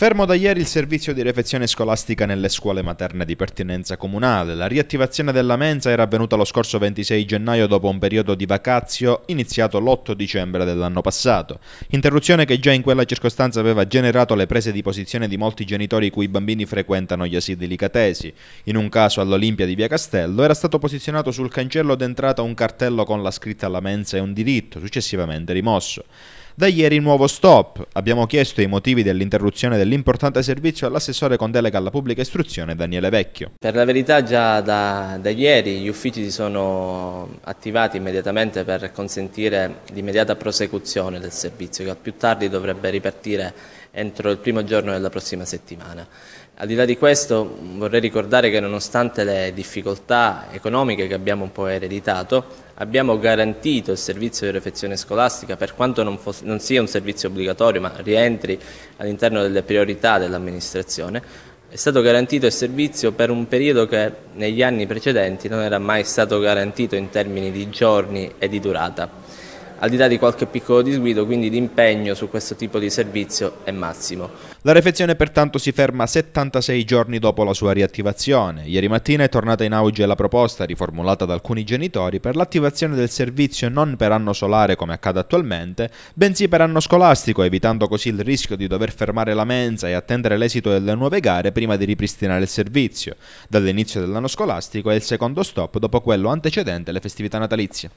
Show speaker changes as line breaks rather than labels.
Fermo da ieri il servizio di refezione scolastica nelle scuole materne di pertinenza comunale. La riattivazione della mensa era avvenuta lo scorso 26 gennaio dopo un periodo di vacazio iniziato l'8 dicembre dell'anno passato. Interruzione che già in quella circostanza aveva generato le prese di posizione di molti genitori i cui bambini frequentano gli asili licatesi. In un caso all'Olimpia di Via Castello era stato posizionato sul cancello d'entrata un cartello con la scritta alla mensa è un diritto, successivamente rimosso. Da ieri nuovo stop. Abbiamo chiesto i motivi dell'interruzione dell'importante servizio all'assessore con delega alla pubblica istruzione Daniele Vecchio.
Per la verità già da, da ieri gli uffici si sono attivati immediatamente per consentire l'immediata prosecuzione del servizio che al più tardi dovrebbe ripartire entro il primo giorno della prossima settimana. Al di là di questo vorrei ricordare che nonostante le difficoltà economiche che abbiamo un po' ereditato, abbiamo garantito il servizio di refezione scolastica per quanto non fosse non sia un servizio obbligatorio ma rientri all'interno delle priorità dell'amministrazione, è stato garantito il servizio per un periodo che negli anni precedenti non era mai stato garantito in termini di giorni e di durata al di là di qualche piccolo disguido, quindi l'impegno su questo tipo di servizio è massimo.
La refezione pertanto si ferma 76 giorni dopo la sua riattivazione. Ieri mattina è tornata in auge la proposta riformulata da alcuni genitori per l'attivazione del servizio non per anno solare come accade attualmente, bensì per anno scolastico, evitando così il rischio di dover fermare la mensa e attendere l'esito delle nuove gare prima di ripristinare il servizio. Dall'inizio dell'anno scolastico è il secondo stop dopo quello antecedente alle festività natalizie.